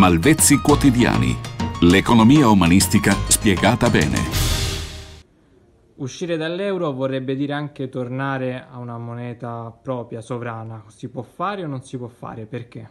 Malvezzi quotidiani. L'economia umanistica spiegata bene. Uscire dall'euro vorrebbe dire anche tornare a una moneta propria, sovrana. Si può fare o non si può fare? Perché?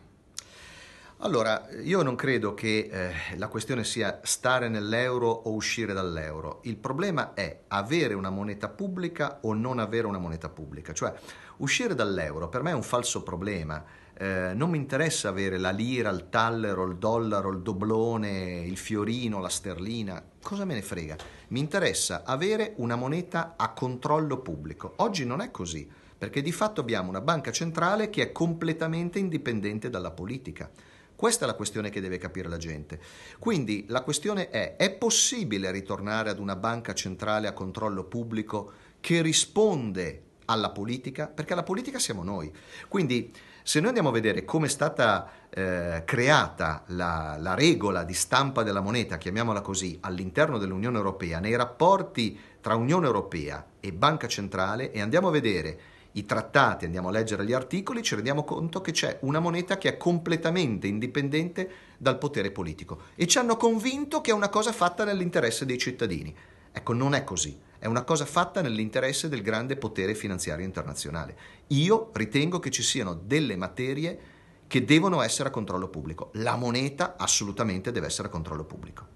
Allora, io non credo che eh, la questione sia stare nell'euro o uscire dall'euro. Il problema è avere una moneta pubblica o non avere una moneta pubblica. Cioè, uscire dall'euro per me è un falso problema. Eh, non mi interessa avere la lira, il tallero, il dollaro, il doblone, il fiorino, la sterlina. Cosa me ne frega? Mi interessa avere una moneta a controllo pubblico. Oggi non è così, perché di fatto abbiamo una banca centrale che è completamente indipendente dalla politica. Questa è la questione che deve capire la gente. Quindi la questione è, è possibile ritornare ad una banca centrale a controllo pubblico che risponde alla politica? Perché la politica siamo noi. Quindi se noi andiamo a vedere come è stata eh, creata la, la, regola di stampa della moneta, chiamiamola così, all'interno dell'Unione Europea, nei rapporti tra Unione Europea e Banca Centrale, e andiamo a vedere i trattati, andiamo a leggere gli articoli, ci rendiamo conto che c'è una moneta che è completamente indipendente dal potere politico e ci hanno convinto che è una cosa fatta nell'interesse dei cittadini. Ecco, non è così, è una cosa fatta nell'interesse del grande potere finanziario internazionale. Io ritengo che ci siano delle materie che devono essere a controllo pubblico. La moneta assolutamente deve essere a controllo pubblico.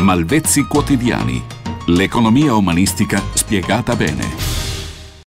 Malvezzi quotidiani L'economia umanistica spiegata bene.